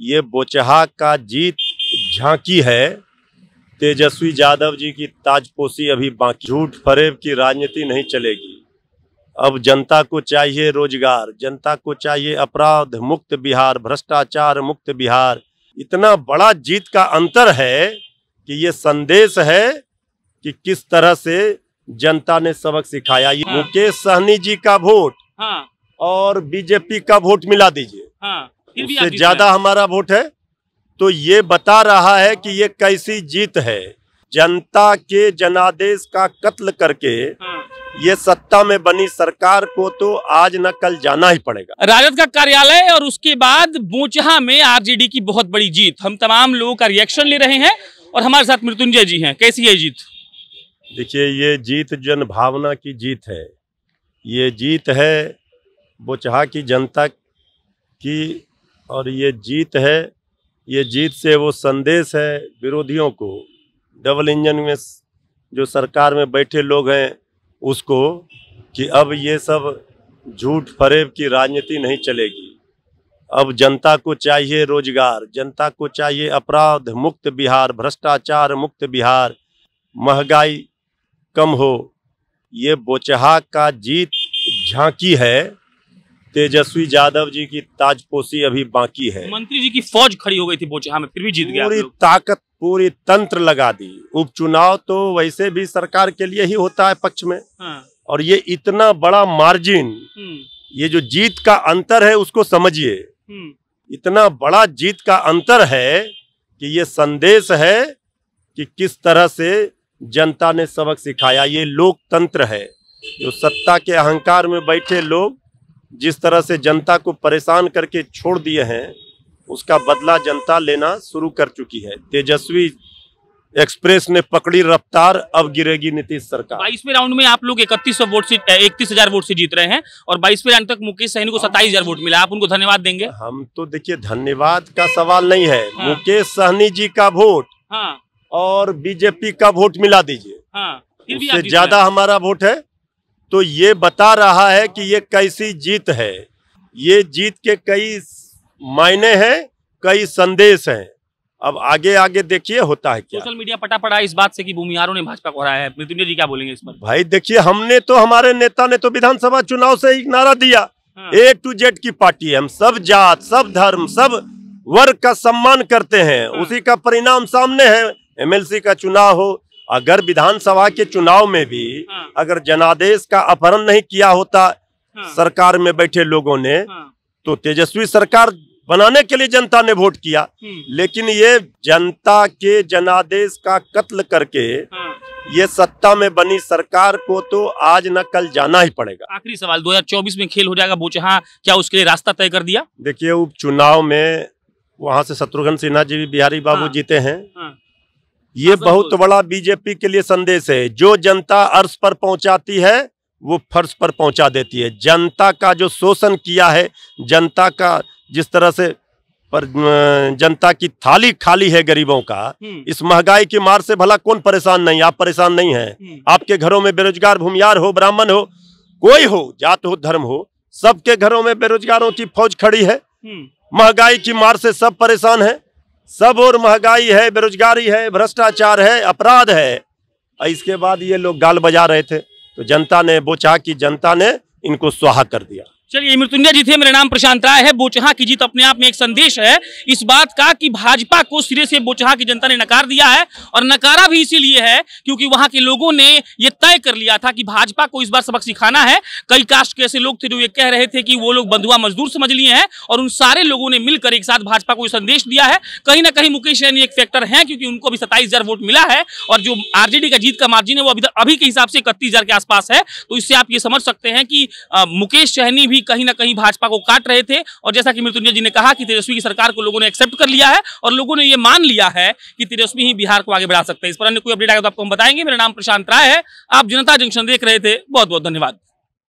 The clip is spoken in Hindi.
ये बोचहा का जीत झांकी है तेजस्वी यादव जी की ताजपोशी अभी बाकी झूठ फरेब की राजनीति नहीं चलेगी अब जनता को चाहिए रोजगार जनता को चाहिए अपराध मुक्त बिहार भ्रष्टाचार मुक्त बिहार इतना बड़ा जीत का अंतर है कि ये संदेश है कि किस तरह से जनता ने सबक सिखाया ये हाँ। मुकेश सहनी जी का वोट हाँ। और बीजेपी का वोट मिला दीजिए हाँ। उससे ज्यादा हमारा वोट है तो ये बता रहा है कि ये कैसी जीत है जनता के जनादेश का कत्ल करके हाँ। ये सत्ता में बनी सरकार को तो आज न कल जाना ही पड़ेगा राजद का कार्यालय और उसके बाद बोचहा में आरजेडी की बहुत बड़ी जीत हम तमाम लोगों का रिएक्शन ले रहे हैं और हमारे साथ मृत्युंजय जी हैं कैसी है जीत देखिए ये जीत जन भावना की जीत है ये जीत है बोचहा की जनता की और ये जीत है ये जीत से वो संदेश है विरोधियों को डबल इंजन में जो सरकार में बैठे लोग हैं उसको कि अब ये सब झूठ फरेब की राजनीति नहीं चलेगी अब जनता को चाहिए रोजगार जनता को चाहिए अपराध मुक्त बिहार भ्रष्टाचार मुक्त बिहार महंगाई कम हो ये बोचहा का जीत झांकी है तेजस्वी यादव जी की ताजपोशी अभी बाकी है मंत्री जी की फौज खड़ी हो गई थी बोचहा में फिर भी जीत गया पूरी ताकत पूरी तंत्र लगा दी उपचुनाव तो वैसे भी सरकार के लिए ही होता है पक्ष में हाँ। और ये इतना बड़ा मार्जिन हम्म। ये जो जीत का अंतर है उसको समझिए हम्म। इतना बड़ा जीत का अंतर है कि ये संदेश है कि किस तरह से जनता ने सबक सिखाया ये लोकतंत्र है जो सत्ता के अहंकार में बैठे लोग जिस तरह से जनता को परेशान करके छोड़ दिए हैं उसका बदला जनता लेना शुरू कर चुकी है तेजस्वी एक्सप्रेस ने पकड़ी रफ्तार अब गिरेगी नीतीश सरकार बाईसवें राउंड में आप लोग इकतीस वोट से इकतीस हजार वोट से जीत रहे हैं और बाईसवें राउंड तक मुकेश सहनी को सत्ताईस हजार वोट मिला आप उनको धन्यवाद देंगे हम तो देखिए धन्यवाद का सवाल नहीं है हाँ। मुकेश सहनी जी का वोट हाँ। और बीजेपी का वोट मिला दीजिए हाँ। ज्यादा हमारा वोट है तो ये बता रहा है कि ये कैसी जीत है ये जीत के कई मायने हैं कई संदेश हैं अब आगे आगे देखिए होता है क्या सोशल मीडिया पटा पड़ा इस बात से कि भूमियारों ने भाजपा को हराया है मृत्युंजय जी क्या बोलेंगे इस पर भाई देखिए हमने तो हमारे नेता ने तो विधानसभा चुनाव से ही नारा दिया हाँ। ए टू जेड की पार्टी है हम सब जात सब धर्म सब वर्ग का सम्मान करते हैं हाँ। उसी का परिणाम सामने है एमएलसी का चुनाव हो अगर विधानसभा के चुनाव में भी हाँ। अगर जनादेश का अपहरण नहीं किया होता हाँ। सरकार में बैठे लोगों ने हाँ। तो तेजस्वी सरकार बनाने के लिए जनता ने वोट किया हम्म। लेकिन ये जनता के जनादेश का कत्ल करके हाँ। ये सत्ता में बनी सरकार को तो आज न कल जाना ही पड़ेगा आखिरी सवाल 2024 में खेल हो जाएगा बोचहा क्या उसके लिए रास्ता तय कर दिया देखिए उपचुनाव में वहां से शत्रुघ्न सिन्हा जी भी बिहारी बाबू हाँ, जीते हैं हाँ, ये बहुत बड़ा बीजेपी के लिए संदेश है जो जनता अर्श पर पहुंचाती है वो फर्श पर पहुंचा देती है जनता का जो शोषण किया है जनता का जिस तरह से पर जनता की थाली खाली है गरीबों का हम्म। इस महंगाई की मार से भला कौन परेशान नहीं आप परेशान नहीं है हम्म। आपके घरों में बेरोजगार भूमियार हो ब्राह्मण हो कोई हो जात हो धर्म हो सबके घरों में बेरोजगारों की फौज खड़ी है हम्म। महंगाई की मार से सब परेशान है सब और महंगाई है बेरोजगारी है भ्रष्टाचार है अपराध है और इसके बाद ये लोग गाल बजा रहे थे तो जनता ने बोचा कि जनता ने इनको स्वाहा कर दिया चलिए मृत्युंजय जी थे मेरा नाम प्रशांत राय है बोचहा की जीत अपने आप में एक संदेश है इस बात का कि भाजपा को सिरे से बोचहा की जनता ने नकार दिया है और नकारा भी इसीलिए है क्योंकि वहां के लोगों ने यह तय कर लिया था कि भाजपा को इस बार सबक सिखाना है कई कास्ट के ऐसे लोग थे जो ये कह रहे थे कि वो लोग बंधुआ मजदूर समझ लिए हैं और उन सारे लोगों ने मिलकर एक साथ भाजपा को यह संदेश दिया है कहीं ना कहीं मुकेश सैनी एक फैक्टर है क्योंकि उनको भी सत्ताईस वोट मिला है और जो आरजेडी का जीत का मार्जिन है वो अभी अभी के हिसाब से इकतीस के आसपास है तो इससे आप ये समझ सकते हैं कि मुकेश सहनी भी भी कहीं ना कहीं भाजपा को काट रहे थे और जैसा कि मृत्युंजय जी ने कहा कि तेजस्वी की सरकार को लोगों ने एक्सेप्ट कर लिया है और लोगों ने यह मान लिया है कि तेजस्वी ही बिहार को आगे बढ़ा सकते हैं इस पर अन्य कोई अपडेट आएगा तो आपको हम बताएंगे मेरा नाम प्रशांत राय है आप जनता जंक्शन देख रहे थे बहुत बहुत धन्यवाद